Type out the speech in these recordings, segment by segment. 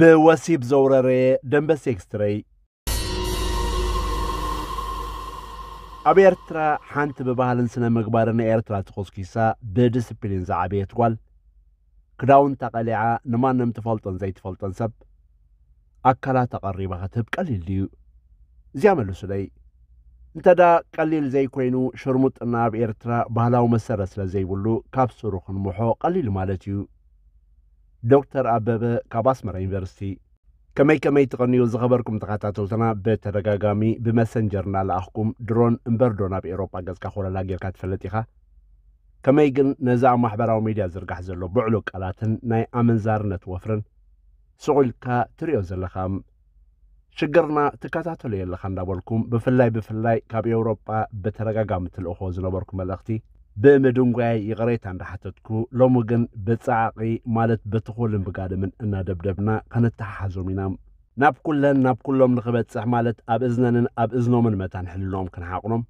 በወሲብ ዘውረሬ ደንበሴ ኤክስትረይ ኣብ ኤርትራ ሓንቲ ብባህልን ስነ ምግባርን ኤርትራ ተኾስኪሳ ብዲስፕሊን ዝዓበየት ጓል ክዳውንታ ቐሊዓ ንማንም ትፈልጦን ዘይትፈልጦን ሰብ ኣካላት ኣቐሪባ ክትህብ ቀሊል ድዩ እዚያ መልሱለይ እንተዳ ቀሊል ዘይኮይኑ ሽርሙጥና ኣብ ኤርትራ ባህላዊ መሰረት ስለ ዘይብሉ ካብ ስሩ ክንምሖ ቀሊል ማለት እዩ ዶክተር ኣበበ ካብ ኣስመራ ዩኒቨርሲቲ ከመይ ከመይ ትቐንዮ ዝኸበርኩም ተኸታተልትና ብተደጋጋሚ ብመሰንጀር እናለኣኽኩም ድሮን እምበር ዶ ናብ ኤሮጳ ገጽካ ኮለላ ጌርካ ትፈለጥ ኢኻ ከመይ ግን ነዚ ኣብ ማሕበራዊ ሚድያ ዝርጋሕ ዘሎ ብዕሉ ቃላትን ናይ ኣመንዛርነት ወፍርን ስቑኢልካ ትሪኦ ዘለኻ ሽግርና ትከታተሉ የለኻ እንዳበልኩም ብፍላይ ብፍላይ ካብ ኤውሮጳ ብተደጋጋሚ ትልእኾ ዝነበርኩ መልእኽቲ ብእምድንጓይ ይቕሬታ እንዳሓተትኩ ሎሚ ግን ብፃዕቂ ማለት ብትኹልን ብጋድምን እናደብደብና ከነተሓሓዞም ኢና ናብ ኵለን ናብ ኵሎም ንኽበጽሕ ማለት ኣብ እዝነንን ኣብ እዝኖምን መታን ሕልሎም ክንሓቕኖም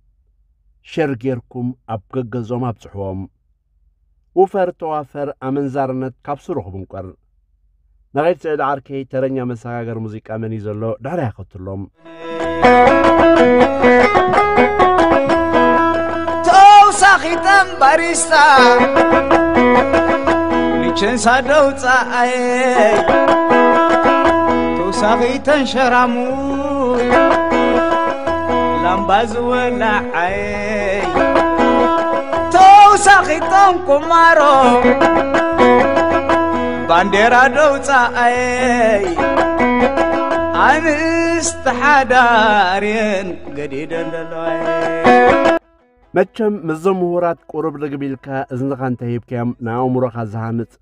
ሸር ጌርኩም ኣብ ገገዞም ኣብጽሕዎም ውፈር ተዋፈር ኣመንዛርነት ካብ ስሩኽብን ቈር ንኸይድ ስዕሊ ዓርከይ ተረኛ መሰጋገር ሙዚቃ መን እዩ ዘሎ ድሕሪ ይኸትሎም ኣኺጠን ባሪስታ ልቸንሳ ደውፃኣየ ተውሳኺተን ሸራሙል ላምባ ዝወላዓየ ተውሳኺተን ቁማሮ ባንዴራ ደውፃኣየ ኣንስተ ሓዳርየን ገዲደን ዘለዋየ مچم مزم مهورات قرب لگبیل که از نگان تهیب کم ناآمر خزانت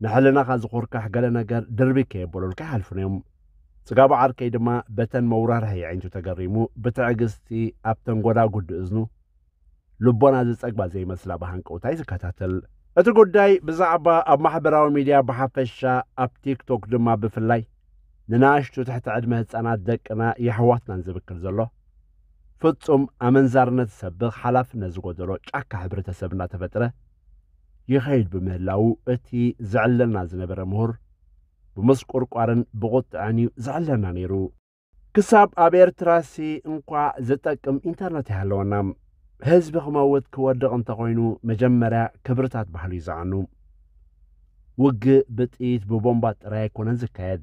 نحل نخاز خور که حجلا نگر دربی که بولو که حرف نیم تجاب عرقی دما بتن مورار هی عینتو تجربیمو بتعجستی ابتن قرا قد ازنو لبنا دست اگر بازی مثل بهان کوتای سکاتل اتو قدای بزعبا اب محبرا و میلیا بحفش اب تیک توک دما بفلای نناش تو تحت عدمه تانات دک نا یحوات نزبک کرد ፍጹም ኣመንዛርነት ዝሰብኽ ሓላፍነት ዝጎደሎ ጫካ ሕብረተሰብ እናተፈጥረ ይኸይድ ብምህላው እቲ ዘዕለና ዝነበረ ምሁር ብምስቁርቋርን ብቑጥዕን እዩ ዘዕለና ነይሩ ክሳብ ኣብ ኤርትራሲ እንኳ ዝጠቅም ኢንተርነት ይሃለወና ህዝቢ ክመውት ክወድቕ እንተ ኮይኑ መጀመርያ ክብርታት ባህሉ ይዝዓኑ ውግእ ብጢት ብቦምባ ጥራይ ኣይኮነን ዝካየድ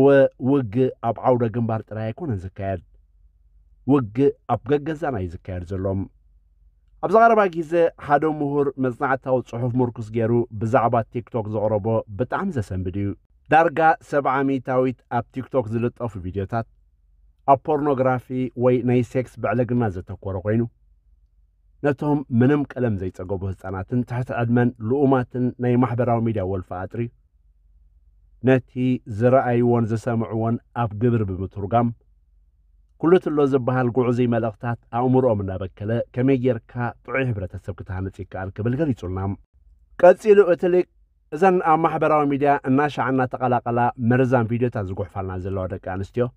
እወ ውግእ ኣብ ዓውደ ግንባር ጥራይ ኣይኮነን ዝካየድ وقع أبجعزنا إذا كارزلهم. أبزغربا جيزة هادو مهور مزنعة أو صحف مركز جيرو بزعبة تيك توك زعربا بتعمزة دارجا درجة سبعة ميتاويت أب تيك توك زلت اوف في فيديوتات أب بورنوغرافي وي ناي سيكس بعلق نازة تقوار غينو منم كلام زي تقوبه سناتن تحت أدمن لؤماتن ناي محبرا وميديا والفاتري نتي زرعي وان زسامعوان أب قبر بمترقام كلت اللوز بحال قعزي ملغتات أمر أمنا بكلا كمي يركا طعي حبرة السبكة هانتيكا الكبل غالي تولنام قاتيلو أتليك إذن أما حبرة وميديا الناشا عنا تقلقلا مرزان فيديو تازقو حفالنا زلو عدك أنستيو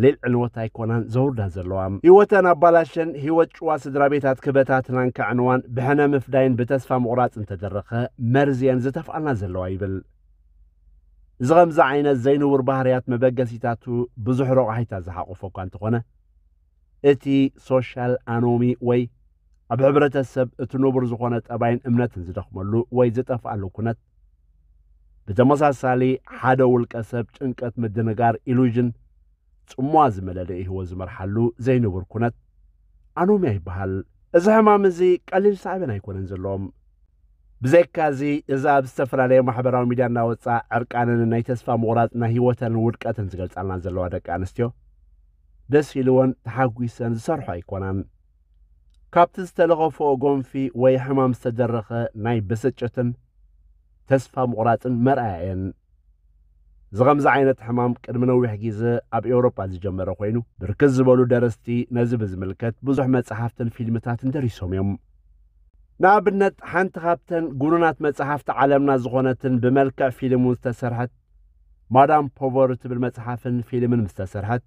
ليل عنوطا يكونان زور دا زلوام هيوتان أبالاشن هيوت شوا سدرابيتات كبتاتنان كعنوان بحنا مفداين بتسفى مغرات انتدرخة مرزيان زتفعلنا زلو عيبل እዚ ከምዚ ዓይነት ዘይንውር ባህርያት መበገሲታቱ ብዙሕ ረቑሒታት ዝሓቑፎ እኳ እንተኾነ እቲ ሶሻል ኣኖሚ ወይ ኣብ ሕብረተሰብ እቲ ንቡር ዝኾነ ጠባይን እምነትን ዝደኽመሉ ወይ ዝጠፍኣሉ ኩነት ብተመሳሳሊ ሓደ ውልቀ ሰብ ጭንቀት ምድንጋር ኢሉዥን ጽሙዋ ዝመለለ ህይወት ዝመርሓሉ ዘይንቡር ኩነት ኣኖምያ ይበሃል እዚ ሕማም እዚ ቀሊል ሳዕብን ኣይኮነን ዘለዎም بزكازي إذا بستفر عليه محبرة وميديا ناوتسا عرقانا نايتسفا مغرات نهيوتن ودكاتن زغلت عنا زلوا دك أنستيو دس يلون تحاقويسن زسرحو ايكونان ካብቲ ዝተለኸፍኦ ጎንፊ ወይ ሕማም ዝተደረኸ ናይ ብስጭትን ተስፋ ምቑራፅን መርኣየን እዚ ከምዚ ዓይነት ሕማም ቅድሚ ነዊሕ ግዜ ኣብ ኤውሮጳ ዝጀመረ ኮይኑ ብርክት ዝበሉ ደረስቲ ነዚ ብዝምልከት ብዙሕ መፅሓፍትን ፊልምታትን ደሪሶም እዮም ንኣብነት ሓንቲ ካብተን ጉኑናት መጽሓፍቲ ዓለምና ዝኾነትን ብመልክዕ ፊልም እውን ዝተሰርሐት ማዳም ፖቨር ትብል መጽሓፍን ፊልምን ምስ ተሰርሐት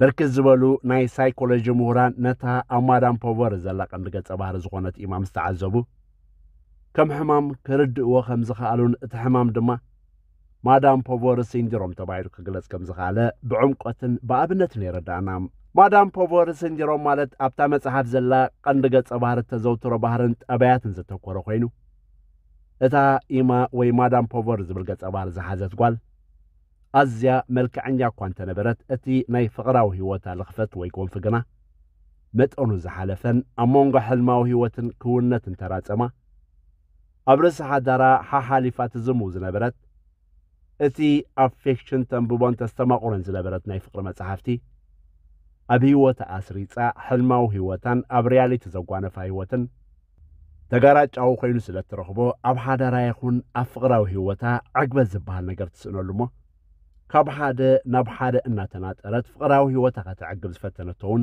ብርክት ዝበሉ ናይ ሳይኮሎጂ ምሁራን ነታ ኣብ ማዳም ፖቨር ዘላ ቀንዲ ገጸ ባህሪ ዝኾነት ኢማ ምስ ተዓዘቡ ከም ሕማም ክርድእዎ ከም ዝኽኣሉን እቲ ሕማም ድማ ማዳም ፖቨር ሲንዲሮም ተባሂሉ ክግለጽ ከም ዝኽኣለ ብዕምቆትን ብኣብነትን የረዳእና ማዳም ፖቨር ስንጀሮም ማለት ኣብታ መጽሓፍ ዘላ ቀንዲ ገጸ ባህር ተዘውትሮ ባህርን ጠበያትን ዘተኮረ ኾይኑ እታ ኢማ ወይ ማዳም ፖቨር ዝብል ገጸ ባህር ዝሓዘት ጓል ኣዝያ መልክዐኛ እኳ እንተ ነበረት እቲ ናይ ፍቕራዊ ህይወታ ልኽፈት ወይ ጎንፊ ግና መጠኑ ዝሓለፈን ኣብ መንጎ ሕልማዊ ህይወትን ክውነትን ተራጸማ ኣብ ርእሲ ሓዳራ ሓሓሊፋ ትዝሙ ዝነበረት እቲ ኣፌክሽን ተንብቦን ተስተማቑረን ዝነበረት ናይ ፍቕሪ መጻሕፍቲ ኣብ ህይወት ኣስሪፃ ሕልማዊ ህይወታን ኣብ ሪያሊቲ ዘጓነፋ ህይወትን ተጋራጫዊ ኮይኑ ስለ እትረኽቦ ኣብ ሓዳራ ይኹን ኣብ ፍቕራዊ ህይወታ ዕግበት ዝበሃል ነገር ትስእነሉ እሞ ካብ ሓደ ናብ ሓደ እናተናጠረት ፍቕራዊ ህይወታ ከተዕግብ ዝፈተነቶውን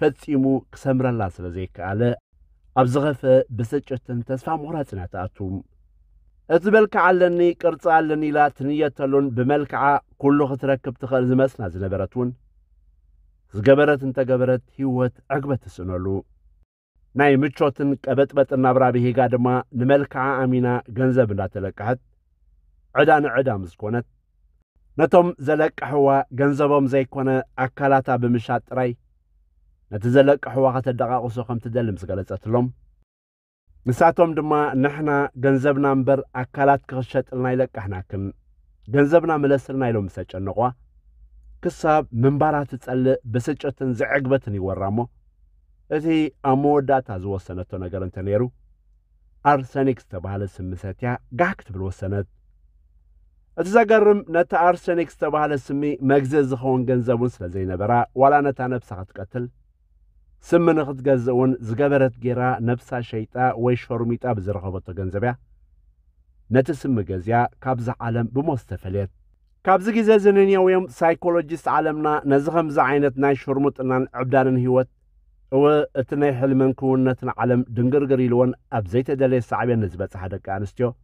ፈጺሙ ክሰምረላ ስለ ዘይከኣለ ኣብ ዝኸፈ ብስጭትን ተስፋ ምቑራፅን እያ እቲ መልክዕ ኣለኒ ቅርፂ ኣለኒ ኢላ ትንየተሉን ብመልክዓ ኩሉ ክትረክብ ትኽእል ዝመስላ ዝነበረት እውን ዝገበረት እንተ ገበረት ሕይወት ዕግበ ትስእነሉ ናይ ምቾትን ቀበጥበጥን ናብራ ብሄጋ ድማ ንመልክዓ ኣሚና ገንዘብ እንዳተለቅሐት ዕዳ ንዕዳ ምስ ኮነት ነቶም ዘለቅሕዋ ገንዘቦም ዘይኮነ ኣካላታ ብምሻጥ ጥራይ ነቲ ዘለቅሕዋ ኸተደቓቕሶ ከም ትደሊ ምስ ገለጸትሎም ንሳቶም ድማ ንሕና ገንዘብና እምበር ኣካላት ክኽሸጥልና ይለቃሕናክን ገንዘብና መለስልና ኢሎም ምስ ተጨነቋ ክሳብ ምንባራ ትጸልእ ብስጭትን ዝዕግበትን ይወራ እሞ እቲ ኣብ መወዳእታ ዝወሰነቶ ነገር እንተ ነይሩ ኣርሰኒክ ዝተባህለ ስምሰትያ ጋህ ክትብል ወሰነት እቲ ዘገርም ነቲ ኣርሰኒክ ዝተባህለ ስሚ መግዝእ ዝኸውን ገንዘብ እውን ስለ ዘይነበራ ዋላ ነታ ነብሳ ክትቀትል ስሚ ንኽትገዝእ እውን ዝገበረት ጌራ ነብሳ ሸይጣ ወይ ሸርሚጣ ብዝረኸበቶ ገንዘብ እያ ነቲ ስሚ ገዚያ ካብዛ ዓለም ብሞት ዝተፈልየት كابزي غيزة زنيني ويوم سايكولوجيست عالمنا نزغم زعينت ناي شرمت انان عبدان انهيوت و اتناي حلمن كونتنا عالم دنگر غريلون ابزيت دالي سعبيا نزبات سحادة كانستيو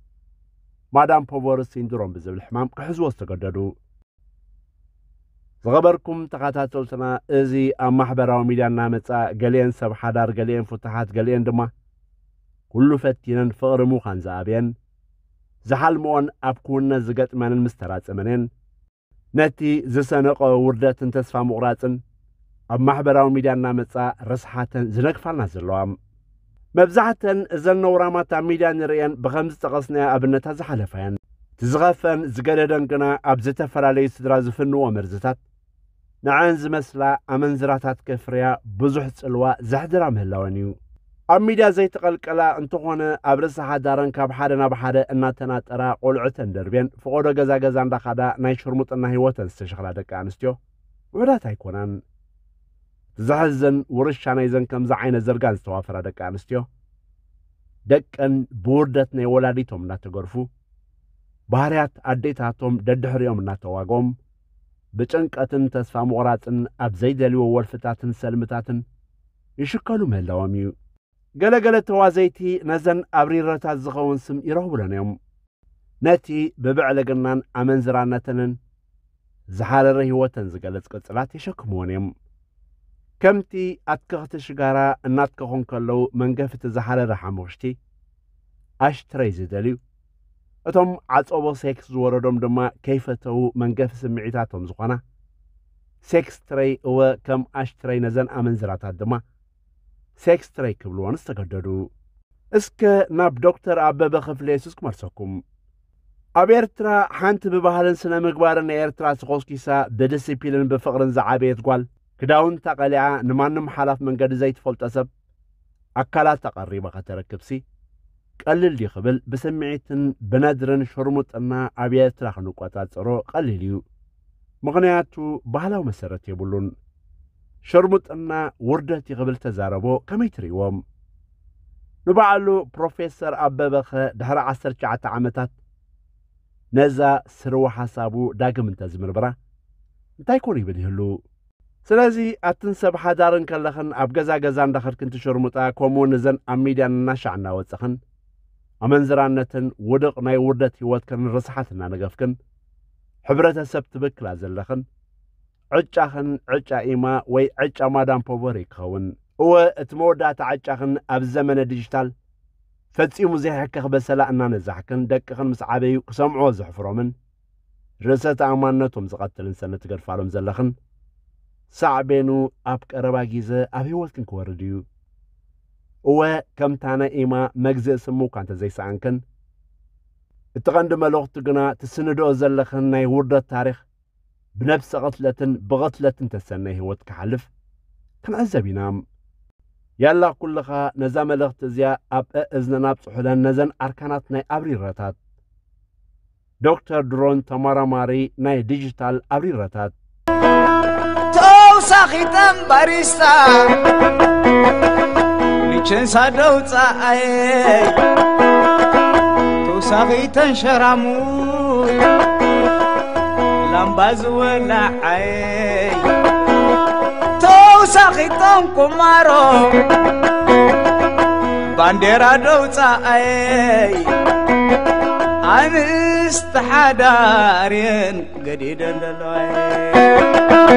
مادام بوفور سيندروم بزيب الحمام كحزو استقردادو زغبركم تغاتا تلتنا ازي ام محبرا وميدان نامتا غليان سبحادار غليان فتحات غليان دما كل فتينا فغرمو خان زعبيا ዝሃልሞን ኣብ ክውነት ዝገጥመንን ምስ ምስተራጽመንን ነቲ ዝሰነቐ ውርደትን ተስፋ ምቑራጽን ኣብ ማሕበራዊ ሚድያ እናመጻእ ርስሓትን ዝነግፋልና ዘለዋ መብዛሕተን እዘን ነውራማት ኣብ ሚድያ ንርእየን ብኸምዚ ዝጠቐስናዮ ኣብነታት ዝሓለፈየን ቲዝኸፈን ዝገደደን ግና ኣብ ዝተፈላለዩ ስድራ ዝፍንዎ መርዝታት ንዓን ዝመስላ ኣመንዝራታት ከፍርያ ብዙሕ ጽልዋ ዘሕድራ ምህላወን እዩ ኣብ ሚድያ ዘይተቐልቀላ እንተኾነ ኣብ ርእሲ ሓዳረን ካብ ሓደ ናብ ሓደ እናተናጠራ ቆልዑተን ደርብን ፍቐዶ ገዛ ገዛ እንዳኻዳ ናይ ሽርሙጥና ህይወተን ዝተሸኽላ ደቂ ኣንስትዮ ውዕዳት ኣይኮናን ዝሕዝን ውርሻ ናይዘን ከምዚ ዓይነት ዘርጋን ዝተዋፈራ ደቂ ኣንስትዮ ደቀን ብውርደት ናይ ወላዲቶም እናተገርፉ ባህርያት ኣዴታቶም ደድሕሪኦም እናተዋጎም ብጭንቀትን ተስፋ ምቑራፅን ኣብ ዘይደልዎ ወልፍታትን ሰልምታትን ይሽከሉ ምህላዎም እዩ ገለገለ ተዋዘይቲ ነዘን ኣብሪረታት ዝኸውን ስም ይረኽቡለን እዮም ነቲ ብብዕለ ግናን ኣመንዝራነትንን ዝሓረረ ህይወተን ዝገለጽ ቅጽላት የሸክምዎን እዮም ከምቲ ኣትክኽቲ ሽጋራ እናትከኹን ከለዉ መንገፍቲ ዝሓረረ ሓሙኽሽቲ ኣሽትረይ ዝደልዩ እቶም ዓፀቦ ሴክስ ዝወረዶም ድማ ከይፈተዉ መንገፊ ስምዒታቶም ዝኾና ሴክስ ትረይ እወ ከም ኣሽትረይ ነዘን ኣመንዝራታት ድማ ሴክስ ትሬክ ክብልዋንስ ተገደዱ እስከ ናብ ዶክተር ኣበበ ክፍለ የሱስ ክመልሰኩም ኣብ ኤርትራ ሓንቲ ብባህልን ስነ ምግባርን ናይ ኤርትራ ተኾስኪሳ ብዲስፒልን ብፍቕርን ዝዓበየት ጓል ክዳውን ተቐሊዓ ንማንም ሓላፍ መንገዲ ዘይትፈልጦ ሰብ ኣካላት ተቐሪባ ኸተረክብሲ ቀሊል ድዩ ኽብል ብስምዒትን ብነድርን ሽርሙጥና ኣብ ኤርትራ ክንቈጻጸሮ ቐሊል እዩ ምኽንያቱ ባህላዊ መሰረት የብሉን شرمطنا وردت قبل تزاربو كميتري تريوم نبعلو بروفيسور أبابخ دهر عصر شعة عمتات نزا سرو حسابو داقم انتزمر برا انتايكوني بديهلو سلازي أتنسب حدارن كاللخن أبقزا قزان دخل كنت شرمطا كومون زن أميدان ناشعنا واتسخن أمنزرانة ودق ناي وردت هيوات كان رصحتنا نقفكن حبرة سبت لازل لخن عجاخن عجا إما وي عجا مادام بوفري كون و اتمودات عجاخن اب زمن ديجيتال فتسي مزيح حكا بسلا انا نزحكن دك خن مس عبي سمعو زحفرومن رسات امانتو مزقتل انسان تقر فارم زلخن صعبينو اب كرباجيزا ابي ولكن كورديو و كم تانا إما مجزي سمو كانت زي سانكن اتغند ملوغتو قنا تسندو زلخن ناي ورد التاريخ بنفس غطلة بغطلة تسني هوت كحلف كان عزب ينام يلا كلها نزام الاغتزياء أب إذن ناب صحولان نزن أركانات ناي أبري رتات دكتور درون تمارا ماري ناي ديجيتال أبري رتات تو ساخيتم باريستا ليشن سادو تساعي تو ساخيتم شرامو lambaz wala ay tau sakitam kumaro bandera douta ay anist hadarin gadidan dalay